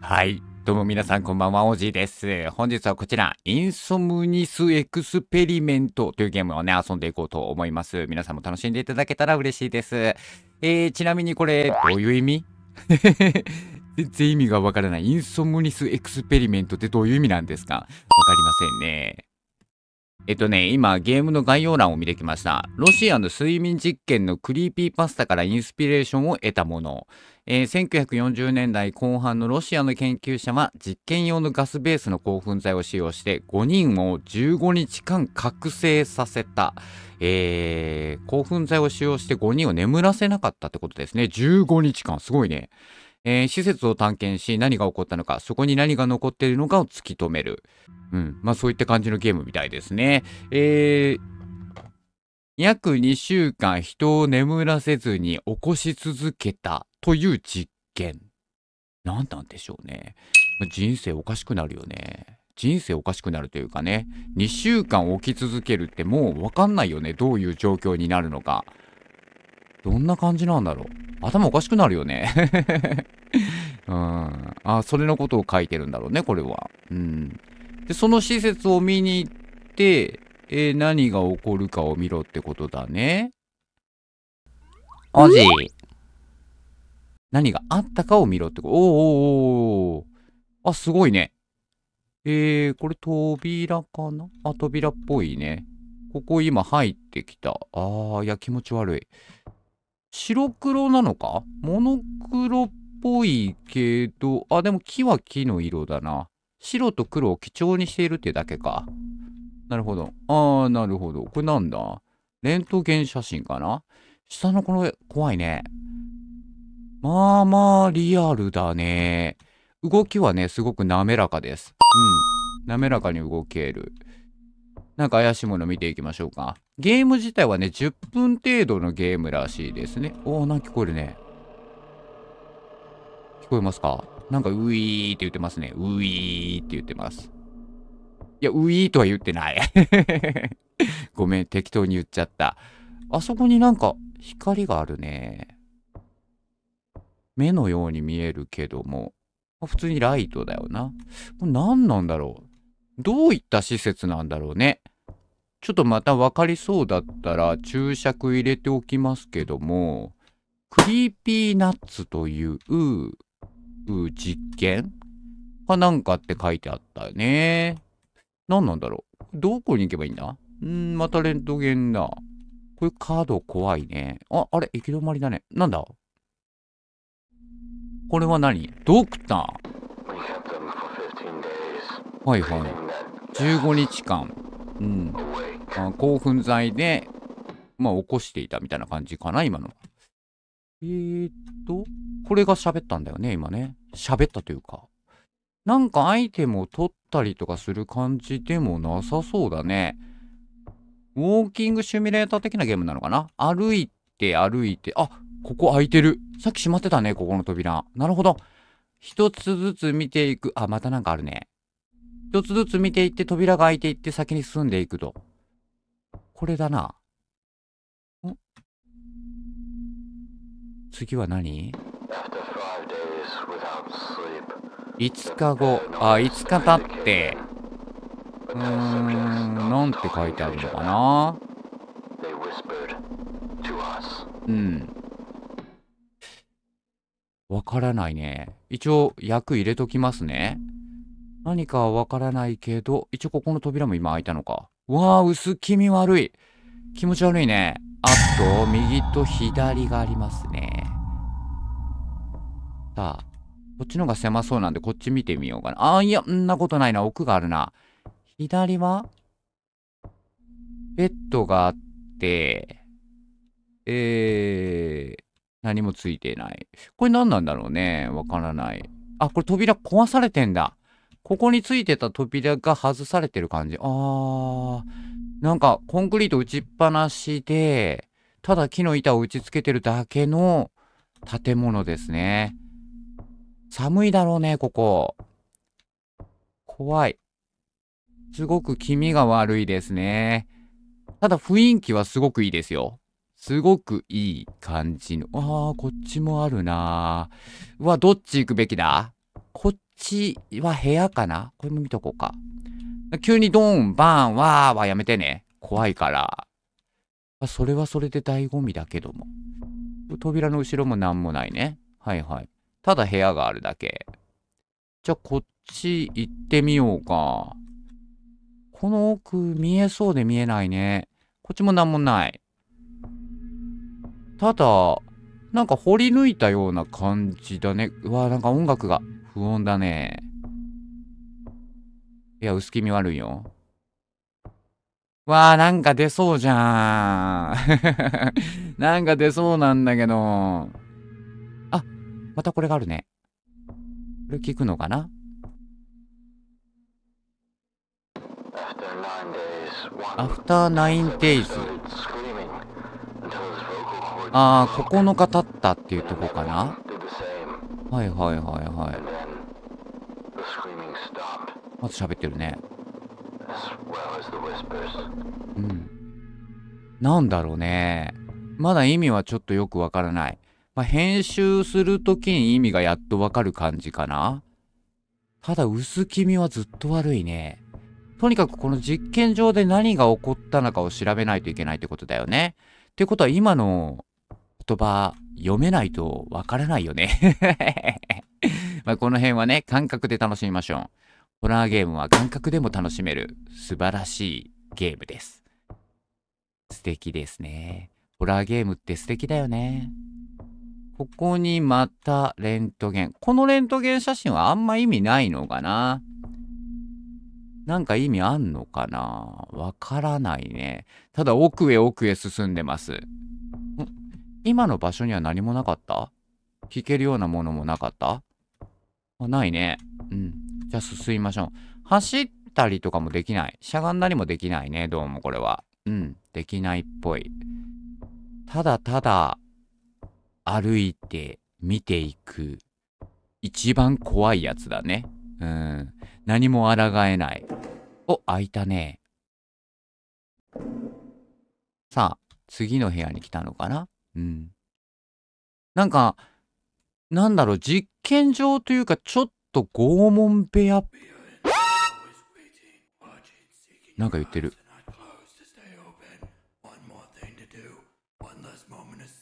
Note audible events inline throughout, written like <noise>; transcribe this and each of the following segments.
はい。どうも皆さんこんばんは、おじです。本日はこちら、インソムニスエクスペリメントというゲームをね、遊んでいこうと思います。皆さんも楽しんでいただけたら嬉しいです。えー、ちなみにこれ、どういう意味 <laughs> 全然意味がわからない。インソムニスエクスペリメントってどういう意味なんですかわかりませんね。えっとね、今ゲームの概要欄を見てきました。ロシアの睡眠実験のクリーピーパスタからインスピレーションを得たもの。えー、1940年代後半のロシアの研究者は実験用のガスベースの興奮剤を使用して5人を15日間覚醒させた、えー、興奮剤を使用して5人を眠らせなかったってことですね15日間すごいね、えー、施設を探検し何が起こったのかそこに何が残っているのかを突き止めるうんまあそういった感じのゲームみたいですねえー、約2週間人を眠らせずに起こし続けたという実験。何なんでしょうね。人生おかしくなるよね。人生おかしくなるというかね、2週間起き続けるってもうわかんないよね。どういう状況になるのか。どんな感じなんだろう。頭おかしくなるよね。<laughs> うん。あ、それのことを書いてるんだろうね、これは。うん。で、その施設を見に行って、えー、何が起こるかを見ろってことだね。おじ。何があったかを見ろってこと。おーおーおー。あ、すごいね。えー、これ扉かなあ、扉っぽいね。ここ今入ってきた。あー、いや、気持ち悪い。白黒なのかモノクロっぽいけど、あ、でも木は木の色だな。白と黒を基調にしているってだけか。なるほど。あー、なるほど。これなんだレントゲン写真かな下のこの、怖いね。まあまあリアルだね。動きはね、すごく滑らかです。うん。滑らかに動ける。なんか怪しいもの見ていきましょうか。ゲーム自体はね、10分程度のゲームらしいですね。おお、なんか聞こえるね。聞こえますかなんか、ウィーって言ってますね。ウィーって言ってます。いや、ウィーとは言ってない <laughs> ごめん、適当に言っちゃった。あそこになんか、光があるね。目のように見えるけども、普通にライトだよな。これ何なんだろうどういった施設なんだろうね。ちょっとまた分かりそうだったら注釈入れておきますけども、クリーピーナッツという実験かなんかって書いてあったね。何なんだろうどこに行けばいいんだんー、またレントゲンだ。これカード怖いね。あ、あれ、行き止まりだね。なんだこれは何ドクターはいはい。15日間。うん。あ興奮剤で、まあ、起こしていたみたいな感じかな、今のは。えー、っと、これが喋ったんだよね、今ね。喋ったというか。なんかアイテムを取ったりとかする感じでもなさそうだね。ウォーキングシミュレーター的なゲームなのかな歩いて歩いて、あ、ここ開いてる。さっき閉まってたね、ここの扉。なるほど。一つずつ見ていく。あ、またなんかあるね。一つずつ見ていって、扉が開いていって、先に進んでいくと。これだな。次は何 ?5 日後。あ、5日経って。うーん、なんて書いてあるのかなうん。わからないね。一応、役入れときますね。何かはわからないけど、一応ここの扉も今開いたのか。わあ、薄気味悪い。気持ち悪いね。あと、右と左がありますね。さあ、こっちの方が狭そうなんで、こっち見てみようかな。ああ、いや、んなことないな。奥があるな。左はベッドがあって、えー、何もついてない。これ何なんだろうね。わからない。あ、これ扉壊されてんだ。ここについてた扉が外されてる感じ。あー。なんか、コンクリート打ちっぱなしで、ただ木の板を打ち付けてるだけの建物ですね。寒いだろうね、ここ。怖い。すごく気味が悪いですね。ただ雰囲気はすごくいいですよ。すごくいい感じの。ああ、こっちもあるなうわ、どっち行くべきだこっちは部屋かなこれも見とこうか。急にドン、バーン、わーはやめてね。怖いから。それはそれで醍醐味だけども。扉の後ろもなんもないね。はいはい。ただ部屋があるだけ。じゃあこっち行ってみようか。この奥見えそうで見えないね。こっちもなんもない。ただ、なんか掘り抜いたような感じだね。うわなんか音楽が不穏だね。いや、薄気味悪いよ。わあ、なんか出そうじゃん。<laughs> なんか出そうなんだけど。あ、またこれがあるね。これ聞くのかなアフターナインテイズ。ああ、9日経ったっていうとこかなはいはいはいはい。まず喋ってるね。うん。なんだろうね。まだ意味はちょっとよくわからない。まあ、編集するときに意味がやっとわかる感じかな。ただ薄気味はずっと悪いね。とにかくこの実験場で何が起こったのかを調べないといけないってことだよね。ってことは今の言葉読めないとわからないよね <laughs> まこの辺はね、感覚で楽しみましょう。ホラーゲームは感覚でも楽しめる素晴らしいゲームです。素敵ですね。ホラーゲームって素敵だよね。ここにまたレントゲン。このレントゲン写真はあんま意味ないのかななんか意味あんのかなわからないね。ただ奥へ奥へ進んでます。今の場所には何もなかった聞けるようなものもなかったあないね。うん。じゃあ進みましょう。走ったりとかもできない。しゃがんだりもできないね。どうもこれは。うん。できないっぽい。ただただ、歩いて、見ていく。一番怖いやつだね。うん。何も抗えない。お、開いたね。さあ、次の部屋に来たのかなうん。なんか、なんだろう、実験場というか、ちょっと拷問部屋。なんか言ってる。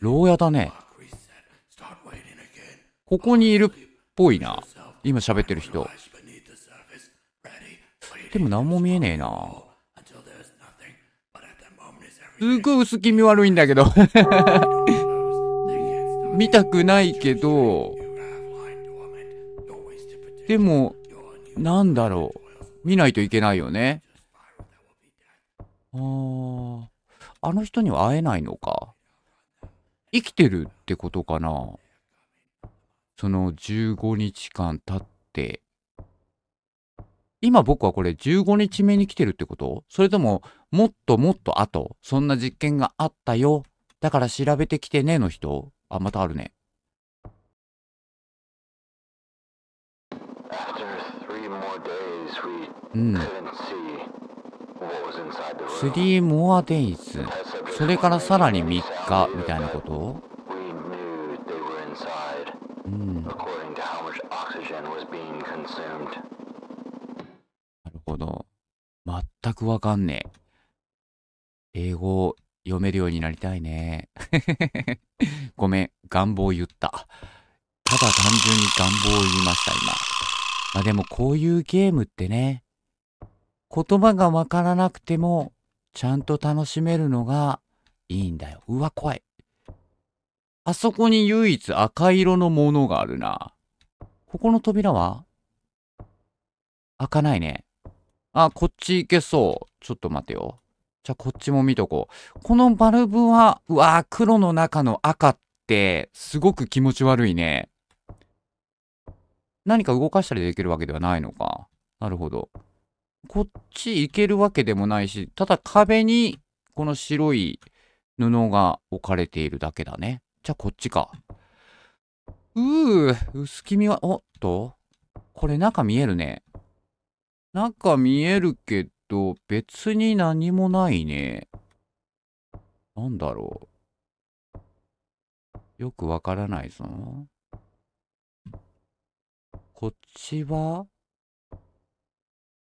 牢屋だね。ここにいるっぽいな。今喋ってる人。でも何も見えねえな。すごい薄気味悪いんだけど見たくないけど、でも、なんだろう。見ないといけないよね。あー。あの人には会えないのか。生きてるってことかな。その15日間経って。今僕はこれ15日目に来てるってことそれとももっともっと後、そんな実験があったよ。だから調べてきてねの人あ、またあるね。うん。3 more days それからさらに3日みたいなことうん。この、全くわかんねえ。英語読めるようになりたいね。<laughs> ごめん、願望言った。ただ単純に願望を言いました、今。まあでもこういうゲームってね、言葉がわからなくても、ちゃんと楽しめるのがいいんだよ。うわ、怖い。あそこに唯一赤色のものがあるな。ここの扉は開かないね。あ、こっち行けそう。ちょっと待てよ。じゃあこっちも見とこう。このバルブは、うわ黒の中の赤って、すごく気持ち悪いね。何か動かしたりできるわけではないのか。なるほど。こっち行けるわけでもないし、ただ壁にこの白い布が置かれているだけだね。じゃあこっちか。うー、薄気味は、おっと、これ中見えるね。中見えるけど、別に何もないね。なんだろう。よくわからないぞ。こっちは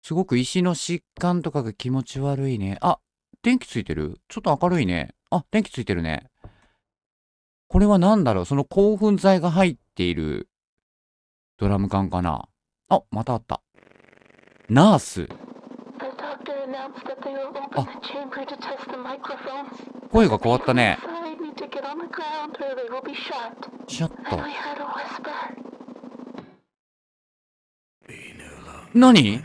すごく石の疾患とかが気持ち悪いね。あ、電気ついてるちょっと明るいね。あ、電気ついてるね。これは何だろうその興奮剤が入っているドラム缶かなあ、またあった。ナースあ声が変わったねちょっと何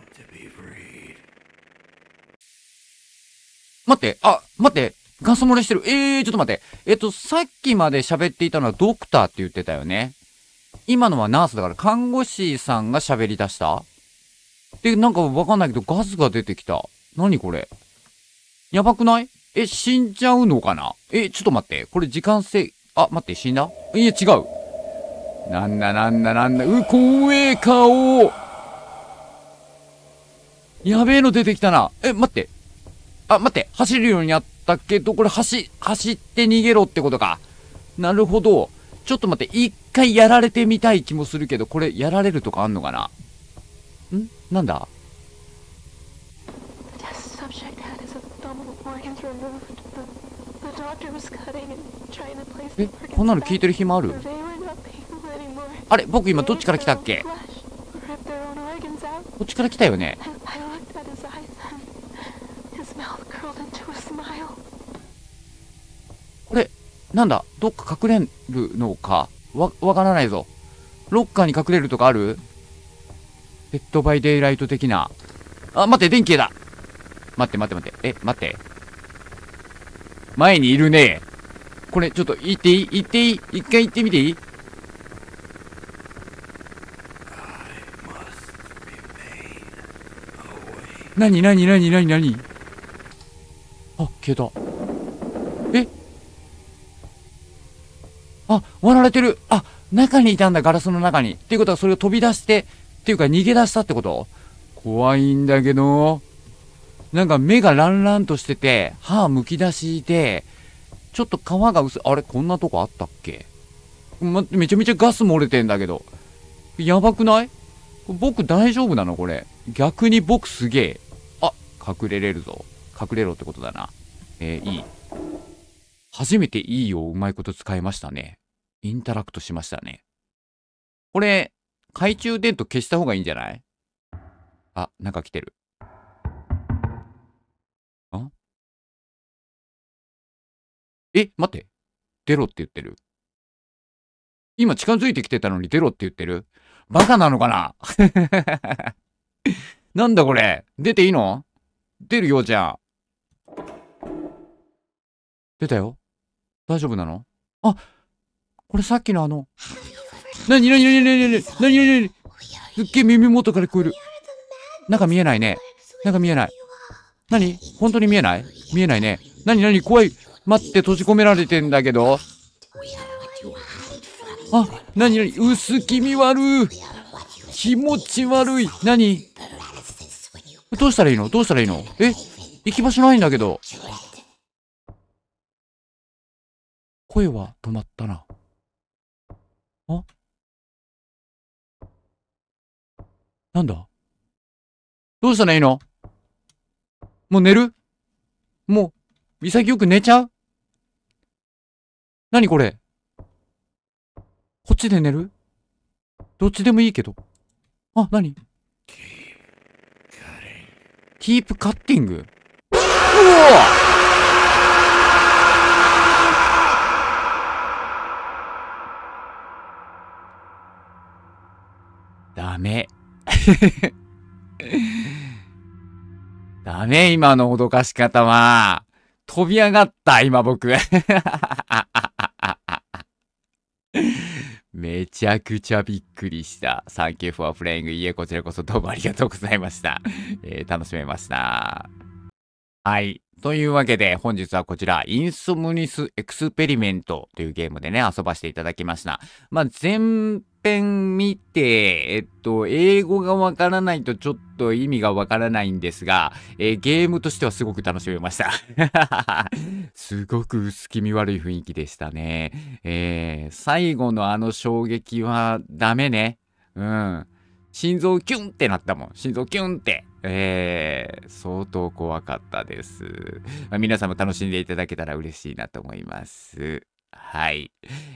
待って、あ、待って、ガス漏れしてる。ええー、ちょっと待って。えっと、さっきまで喋っていたのはドクターって言ってたよね。今のはナースだから看護師さんが喋り出したで、なんかわかんないけど、ガスが出てきた。なにこれやばくないえ、死んじゃうのかなえ、ちょっと待って。これ時間制、あ、待って、死んだいや、違う。なんだなんだなんだ。う、怖え顔やべえの出てきたな。え、待って。あ、待って。走るようになったけど、これ走、走って逃げろってことか。なるほど。ちょっと待って。一回やられてみたい気もするけど、これやられるとかあんのかななんだえこんなの聞いてる暇あるあれ僕今どっちから来たっけこっちから来たよねこれなんだどっか隠れるのかわわからないぞロッカーに隠れるとかあるデッドバイデイライト的な。あ、待って、電気だ待って待って待って。え、待って。前にいるね。これ、ちょっと、行っていい行っていい一回行ってみていい何、何、何、何、何あ、消えた。えあ、割られてる。あ、中にいたんだ、ガラスの中に。っていうことは、それを飛び出して、ていうか逃げ出したってこと怖いんだけど。なんか目がランランとしてて、歯むき出しで、ちょっと皮が薄あれこんなとこあったっけ、ま、めちゃめちゃガス漏れてんだけど。やばくない僕大丈夫なのこれ。逆に僕すげえ。あ、隠れれるぞ。隠れろってことだな。えー、いい。初めていいをうまいこと使いましたね。インタラクトしましたね。これ、懐中電灯消した方がいいんじゃないあ、なんか来てる。あえ、待って。出ろって言ってる。今近づいてきてたのに出ろって言ってるバカなのかな <laughs> なんだこれ出ていいの出るようちゃん。出たよ大丈夫なのあこれさっきのあの。ななにになになになになにすっげえ耳元から聞こえる。なんか見えないね。なんか見えない。なに本当に見えない見えないね。なになに怖い。待って、閉じ込められてんだけど。あ、なになに薄気味悪い。気持ち悪い。なにどうしたらいいのどうしたらいいのえ行き場所ないんだけど。声は止まったな。あなんだどうしたらいいのもう寝るもう、潔く寝ちゃう何これこっちで寝るどっちでもいいけど。あ、何キープカッティングうおダメ。<laughs> ダメ、今の脅かし方は。飛び上がった、今僕。<laughs> めちゃくちゃびっくりした。サンキューフォアフレイング。いえ、こちらこそどうもありがとうございました。えー、楽しめました。はい。というわけで、本日はこちら、インソムニスエクスペリメントというゲームでね、遊ばせていただきました。まあ、遍見て、えっと、英語がわからないとちょっと意味がわからないんですが、えー、ゲームとしてはすごく楽しめました <laughs> すごく薄気味悪い雰囲気でしたね。えー、最後のあの衝撃はダメね。うん。心臓キュンってなったもん。心臓キュンって。えー、相当怖かったです。まあ、皆さんも楽しんでいただけたら嬉しいなと思います。はい。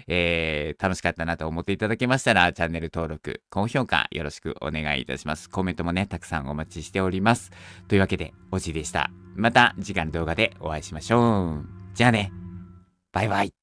えー、楽しかったなと思っていただけましたら、チャンネル登録、高評価よろしくお願いいたします。コメントもね、たくさんお待ちしております。というわけで、おじいでした。また次回の動画でお会いしましょう。じゃあね。バイバイ。